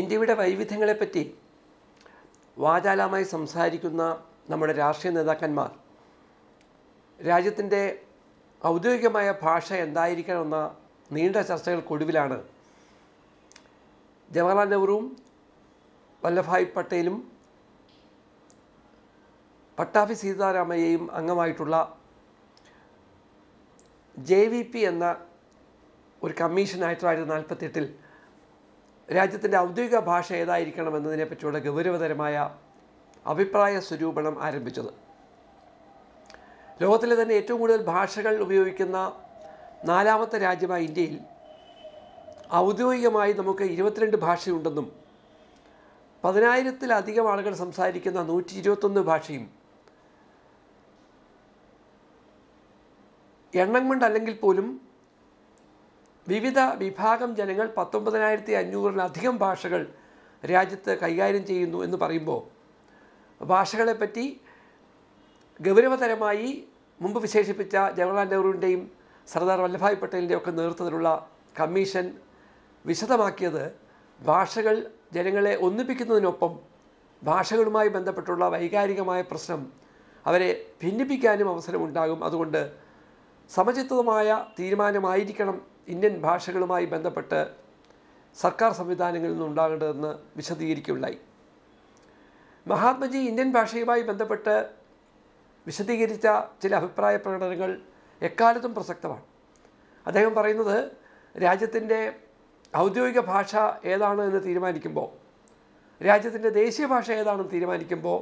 ഇന്ത്യയുടെ വൈവിധ്യങ്ങളെപ്പറ്റി വാചാലമായി സംസാരിക്കുന്ന നമ്മുടെ രാഷ്ട്രീയ നേതാക്കന്മാർ രാജ്യത്തിൻ്റെ ഔദ്യോഗികമായ ഭാഷ എന്തായിരിക്കണമെന്ന നീണ്ട ചർച്ചകൾക്കൊടുവിലാണ് ജവഹർലാൽ നെഹ്റുവും വല്ലഭായ് പട്ടേലും പട്ടാഭി സീതാരാമയ്യയും അംഗമായിട്ടുള്ള ജെ വി പി എന്ന ഒരു കമ്മീഷൻ ആയിരത്തി തൊള്ളായിരത്തി നാൽപ്പത്തെട്ടിൽ രാജ്യത്തിൻ്റെ ഔദ്യോഗിക ഭാഷ ഏതായിരിക്കണം എന്നതിനെപ്പറ്റിയുള്ള ഗൗരവതരമായ അഭിപ്രായ സ്വരൂപണം ആരംഭിച്ചത് ലോകത്തിലെ തന്നെ ഏറ്റവും കൂടുതൽ ഭാഷകൾ ഉപയോഗിക്കുന്ന നാലാമത്തെ രാജ്യമായ ഇന്ത്യയിൽ ഔദ്യോഗികമായി നമുക്ക് ഇരുപത്തിരണ്ട് ഭാഷയുണ്ടെന്നും പതിനായിരത്തിലധികം ആളുകൾ സംസാരിക്കുന്ന നൂറ്റി ഇരുപത്തൊന്ന് ഭാഷയും എണ്ണം കൊണ്ടല്ലെങ്കിൽ പോലും വിവിധ വിഭാഗം ജനങ്ങൾ പത്തൊമ്പതിനായിരത്തി അഞ്ഞൂറിലധികം ഭാഷകൾ രാജ്യത്ത് കൈകാര്യം ചെയ്യുന്നു എന്ന് പറയുമ്പോൾ ഭാഷകളെപ്പറ്റി ഗൗരവതരമായി മുമ്പ് വിശേഷിപ്പിച്ച ജവഹർലാൽ നെഹ്റുവിൻ്റെയും സർദാർ വല്ലഭായ് പട്ടേലിൻ്റെയും ഒക്കെ നേതൃത്വത്തിലുള്ള കമ്മീഷൻ വിശദമാക്കിയത് ഭാഷകൾ ജനങ്ങളെ ഒന്നിപ്പിക്കുന്നതിനൊപ്പം ഭാഷകളുമായി ബന്ധപ്പെട്ടുള്ള വൈകാരികമായ പ്രശ്നം അവരെ ഭിന്നിപ്പിക്കാനും അവസരമുണ്ടാകും അതുകൊണ്ട് സമചിത്തമായ തീരുമാനമായിരിക്കണം ഇന്ത്യൻ ഭാഷകളുമായി ബന്ധപ്പെട്ട് സർക്കാർ സംവിധാനങ്ങളിൽ നിന്നുണ്ടാകേണ്ടതെന്ന് വിശദീകരിക്കുകയുണ്ടായി മഹാത്മജി ഇന്ത്യൻ ഭാഷയുമായി ബന്ധപ്പെട്ട് വിശദീകരിച്ച ചില അഭിപ്രായ പ്രകടനങ്ങൾ എക്കാലത്തും പ്രസക്തമാണ് അദ്ദേഹം പറയുന്നത് രാജ്യത്തിൻ്റെ ഔദ്യോഗിക ഭാഷ ഏതാണ് എന്ന് തീരുമാനിക്കുമ്പോൾ രാജ്യത്തിൻ്റെ ദേശീയ ഭാഷ ഏതാണെന്ന് തീരുമാനിക്കുമ്പോൾ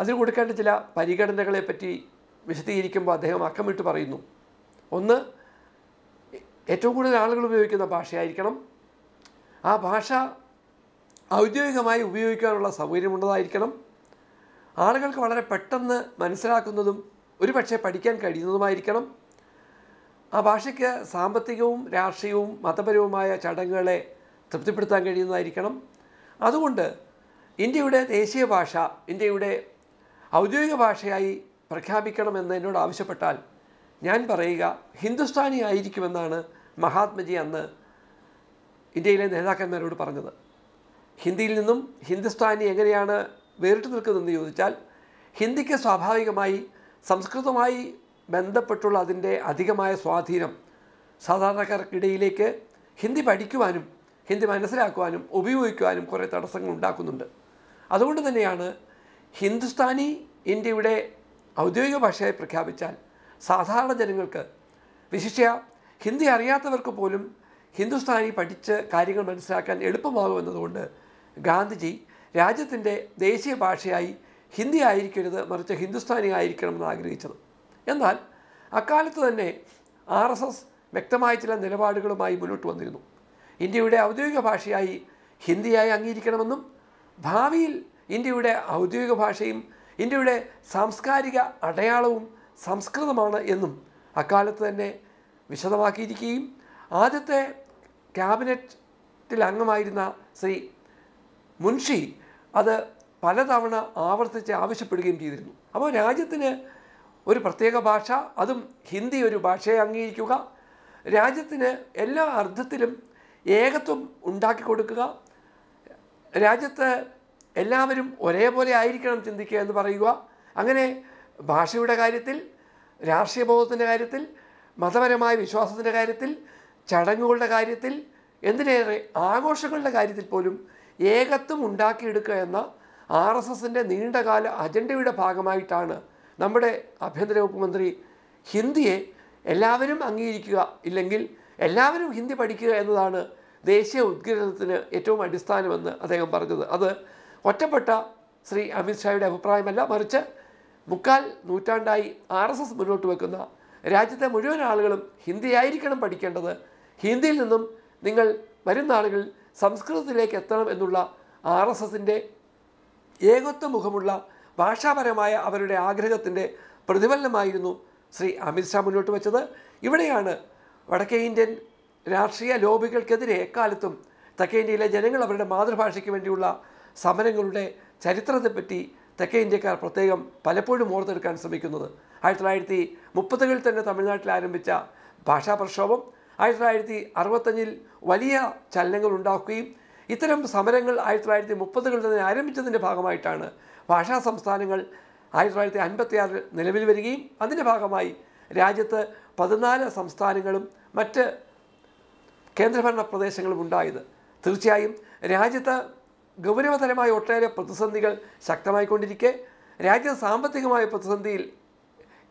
അതിന് കൊടുക്കേണ്ട ചില പരിഗണനകളെപ്പറ്റി വിശദീകരിക്കുമ്പോൾ അദ്ദേഹം അക്കമിട്ട് പറയുന്നു ഒന്ന് ഏറ്റവും കൂടുതൽ ആളുകൾ ഉപയോഗിക്കുന്ന ഭാഷയായിരിക്കണം ആ ഭാഷ ഔദ്യോഗികമായി ഉപയോഗിക്കാനുള്ള സൗകര്യമുള്ളതായിരിക്കണം ആളുകൾക്ക് വളരെ പെട്ടെന്ന് മനസ്സിലാക്കുന്നതും ഒരു പക്ഷേ പഠിക്കാൻ കഴിയുന്നതുമായിരിക്കണം ആ ഭാഷയ്ക്ക് സാമ്പത്തികവും രാഷ്ട്രീയവും മതപരവുമായ ചടങ്ങുകളെ തൃപ്തിപ്പെടുത്താൻ കഴിയുന്നതായിരിക്കണം അതുകൊണ്ട് ഇന്ത്യയുടെ ദേശീയ ഭാഷ ഇന്ത്യയുടെ ഔദ്യോഗിക ഭാഷയായി പ്രഖ്യാപിക്കണമെന്ന് എന്നോട് ആവശ്യപ്പെട്ടാൽ ഞാൻ പറയുക ഹിന്ദുസ്ഥാനി ആയിരിക്കുമെന്നാണ് മഹാത്മജി അന്ന് ഇന്ത്യയിലെ നേതാക്കന്മാരോട് പറഞ്ഞത് ഹിന്ദിയിൽ നിന്നും ഹിന്ദുസ്ഥാനി എങ്ങനെയാണ് വേറിട്ട് നിൽക്കുന്നതെന്ന് ചോദിച്ചാൽ ഹിന്ദിക്ക് സ്വാഭാവികമായി സംസ്കൃതവുമായി ബന്ധപ്പെട്ടുള്ള അതിൻ്റെ അധികമായ സ്വാധീനം സാധാരണക്കാർക്കിടയിലേക്ക് ഹിന്ദി പഠിക്കുവാനും ഹിന്ദി മനസ്സിലാക്കുവാനും ഉപയോഗിക്കുവാനും കുറേ തടസ്സങ്ങൾ ഉണ്ടാക്കുന്നുണ്ട് അതുകൊണ്ട് തന്നെയാണ് ഹിന്ദുസ്ഥാനി ഇന്ത്യയുടെ ഔദ്യോഗിക ഭാഷയായി പ്രഖ്യാപിച്ചാൽ സാധാരണ ജനങ്ങൾക്ക് വിശിഷ്യ ഹിന്ദി അറിയാത്തവർക്ക് പോലും ഹിന്ദുസ്ഥാനി പഠിച്ച് കാര്യങ്ങൾ മനസ്സിലാക്കാൻ എളുപ്പമാകുമെന്നതുകൊണ്ട് ഗാന്ധിജി രാജ്യത്തിൻ്റെ ദേശീയ ഭാഷയായി ഹിന്ദി ആയിരിക്കരുത് മറിച്ച് ഹിന്ദുസ്ഥാനി ആയിരിക്കണമെന്ന് ആഗ്രഹിച്ചത് എന്നാൽ അക്കാലത്ത് തന്നെ ആർ എസ് എസ് വ്യക്തമായ ചില നിലപാടുകളുമായി മുന്നോട്ട് വന്നിരുന്നു ഇന്ത്യയുടെ ഔദ്യോഗിക ഭാഷയായി ഹിന്ദിയായി അംഗീകരിക്കണമെന്നും ഭാവിയിൽ ഇന്ത്യയുടെ ഔദ്യോഗിക ഭാഷയും ഇന്ത്യയുടെ സാംസ്കാരിക അടയാളവും സംസ്കൃതമാണ് എന്നും അക്കാലത്ത് തന്നെ വിശദമാക്കിയിരിക്കുകയും ആദ്യത്തെ ക്യാബിനറ്റിൽ അംഗമായിരുന്ന ശ്രീ മുൻഷി അത് പലതവണ ആവർത്തിച്ച് ആവശ്യപ്പെടുകയും ചെയ്തിരുന്നു അപ്പോൾ രാജ്യത്തിന് ഒരു പ്രത്യേക ഭാഷ അതും ഹിന്ദി ഒരു ഭാഷയെ അംഗീകരിക്കുക രാജ്യത്തിന് എല്ലാ അർത്ഥത്തിലും ഏകത്വം ഉണ്ടാക്കി കൊടുക്കുക രാജ്യത്ത് എല്ലാവരും ഒരേപോലെ ആയിരിക്കണം ചിന്തിക്കുക എന്ന് പറയുക അങ്ങനെ ഭാഷയുടെ കാര്യത്തിൽ രാഷ്ട്രീയബോധത്തിൻ്റെ കാര്യത്തിൽ മതപരമായ വിശ്വാസത്തിൻ്റെ കാര്യത്തിൽ ചടങ്ങുകളുടെ കാര്യത്തിൽ എന്തിനേറെ ആഘോഷങ്ങളുടെ കാര്യത്തിൽ പോലും ഏകത്വം ഉണ്ടാക്കിയെടുക്കുക എന്ന ആർ എസ് എസിൻ്റെ നീണ്ടകാല അജണ്ടയുടെ ഭാഗമായിട്ടാണ് നമ്മുടെ ആഭ്യന്തര വകുപ്പ് മന്ത്രി ഹിന്ദിയെ എല്ലാവരും അംഗീകരിക്കുക ഇല്ലെങ്കിൽ എല്ലാവരും ഹിന്ദി പഠിക്കുക എന്നതാണ് ദേശീയ ഉദ്ഗ്രഥത്തിന് ഏറ്റവും അടിസ്ഥാനമെന്ന് അദ്ദേഹം പറഞ്ഞത് അത് ഒറ്റപ്പെട്ട ശ്രീ അമിത്ഷായുടെ അഭിപ്രായമല്ല മറിച്ച് മുക്കാൽ നൂറ്റാണ്ടായി ആർ എസ് എസ് മുന്നോട്ട് വെക്കുന്ന രാജ്യത്തെ മുഴുവൻ ആളുകളും ഹിന്ദി ആയിരിക്കണം പഠിക്കേണ്ടത് ഹിന്ദിയിൽ നിന്നും നിങ്ങൾ വരുന്ന ആളുകൾ സംസ്കൃതത്തിലേക്ക് എത്തണം എന്നുള്ള ആർ എസ് എസിൻ്റെ ഏകത്വ മുഖമുള്ള ഭാഷാപരമായ അവരുടെ ആഗ്രഹത്തിൻ്റെ പ്രതിഫലനമായിരുന്നു ശ്രീ അമിത്ഷാ മുന്നോട്ട് വെച്ചത് ഇവിടെയാണ് വടക്കേ ഇന്ത്യൻ രാഷ്ട്രീയ ലോബികൾക്കെതിരെ എക്കാലത്തും തെക്കേ ഇന്ത്യയിലെ ജനങ്ങൾ അവരുടെ മാതൃഭാഷയ്ക്ക് വേണ്ടിയുള്ള സമരങ്ങളുടെ ചരിത്രത്തെപ്പറ്റി തെക്കേ ഇന്ത്യക്കാർ പ്രത്യേകം പലപ്പോഴും ഓർത്തെടുക്കാൻ ശ്രമിക്കുന്നത് ആയിരത്തി തൊള്ളായിരത്തി മുപ്പതുകളിൽ തന്നെ തമിഴ്നാട്ടിൽ ആരംഭിച്ച ഭാഷാ പ്രക്ഷോഭം ആയിരത്തി തൊള്ളായിരത്തി അറുപത്തഞ്ചിൽ വലിയ ചലനങ്ങൾ ഉണ്ടാക്കുകയും ഇത്തരം സമരങ്ങൾ ആയിരത്തി തൊള്ളായിരത്തി മുപ്പതുകളിൽ തന്നെ ആരംഭിച്ചതിൻ്റെ ഭാഗമായിട്ടാണ് ഭാഷാ സംസ്ഥാനങ്ങൾ ആയിരത്തി തൊള്ളായിരത്തി അൻപത്തിയാറിൽ നിലവിൽ വരികയും അതിൻ്റെ ഭാഗമായി രാജ്യത്ത് പതിനാല് സംസ്ഥാനങ്ങളും മറ്റ് കേന്ദ്രഭരണ പ്രദേശങ്ങളും ഉണ്ടായത് തീർച്ചയായും രാജ്യത്ത് ഗൗരവതരമായ ഒട്ടേറെ പ്രതിസന്ധികൾ ശക്തമായിക്കൊണ്ടിരിക്കെ രാജ്യം സാമ്പത്തികമായ പ്രതിസന്ധിയിൽ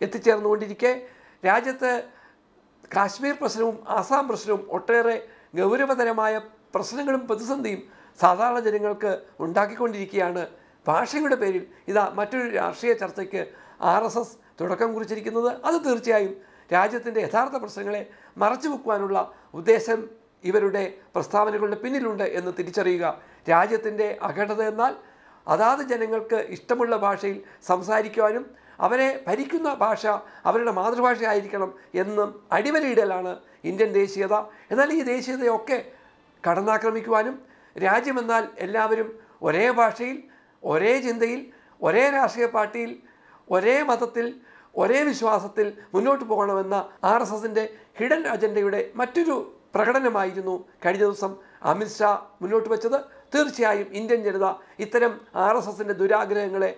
എത്തിച്ചേർന്നുകൊണ്ടിരിക്കെ രാജ്യത്ത് കാശ്മീർ പ്രശ്നവും ആസാം പ്രശ്നവും ഒട്ടേറെ ഗൗരവതരമായ പ്രശ്നങ്ങളും പ്രതിസന്ധിയും സാധാരണ ജനങ്ങൾക്ക് ഉണ്ടാക്കിക്കൊണ്ടിരിക്കുകയാണ് ഭാഷയുടെ പേരിൽ ഇതാ മറ്റൊരു രാഷ്ട്രീയ ചർച്ചയ്ക്ക് ആർ എസ് എസ് തുടക്കം കുറിച്ചിരിക്കുന്നത് അത് തീർച്ചയായും രാജ്യത്തിൻ്റെ യഥാർത്ഥ പ്രശ്നങ്ങളെ മറച്ചു വെക്കുവാനുള്ള ഉദ്ദേശം ഇവരുടെ പ്രസ്താവനകളുടെ പിന്നിലുണ്ട് എന്ന് തിരിച്ചറിയുക രാജ്യത്തിൻ്റെ അഖണ്ഡത എന്നാൽ അതാത് ജനങ്ങൾക്ക് ഇഷ്ടമുള്ള ഭാഷയിൽ സംസാരിക്കുവാനും അവരെ ഭരിക്കുന്ന ഭാഷ അവരുടെ മാതൃഭാഷയായിരിക്കണം എന്നും അടിവരയിടലാണ് ഇന്ത്യൻ ദേശീയത എന്നാൽ ഈ ദേശീയതയൊക്കെ കടന്നാക്രമിക്കുവാനും രാജ്യമെന്നാൽ എല്ലാവരും ഒരേ ഭാഷയിൽ ഒരേ ചിന്തയിൽ ഒരേ രാഷ്ട്രീയ പാർട്ടിയിൽ ഒരേ മതത്തിൽ ഒരേ വിശ്വാസത്തിൽ മുന്നോട്ട് പോകണമെന്ന ആർ എസ് എസിൻ്റെ ഹിഡൻ അജണ്ടയുടെ മറ്റൊരു പ്രകടനമായിരുന്നു കഴിഞ്ഞ ദിവസം അമിത്ഷാ മുന്നോട്ട് വെച്ചത് തീർച്ചയായും ഇന്ത്യൻ ജനത ഇത്തരം ആർ എസ് എസിൻ്റെ ദുരാഗ്രഹങ്ങളെ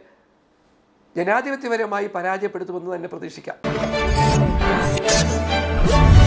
ജനാധിപത്യപരമായി പരാജയപ്പെടുത്തുമെന്ന് തന്നെ പ്രതീക്ഷിക്കാം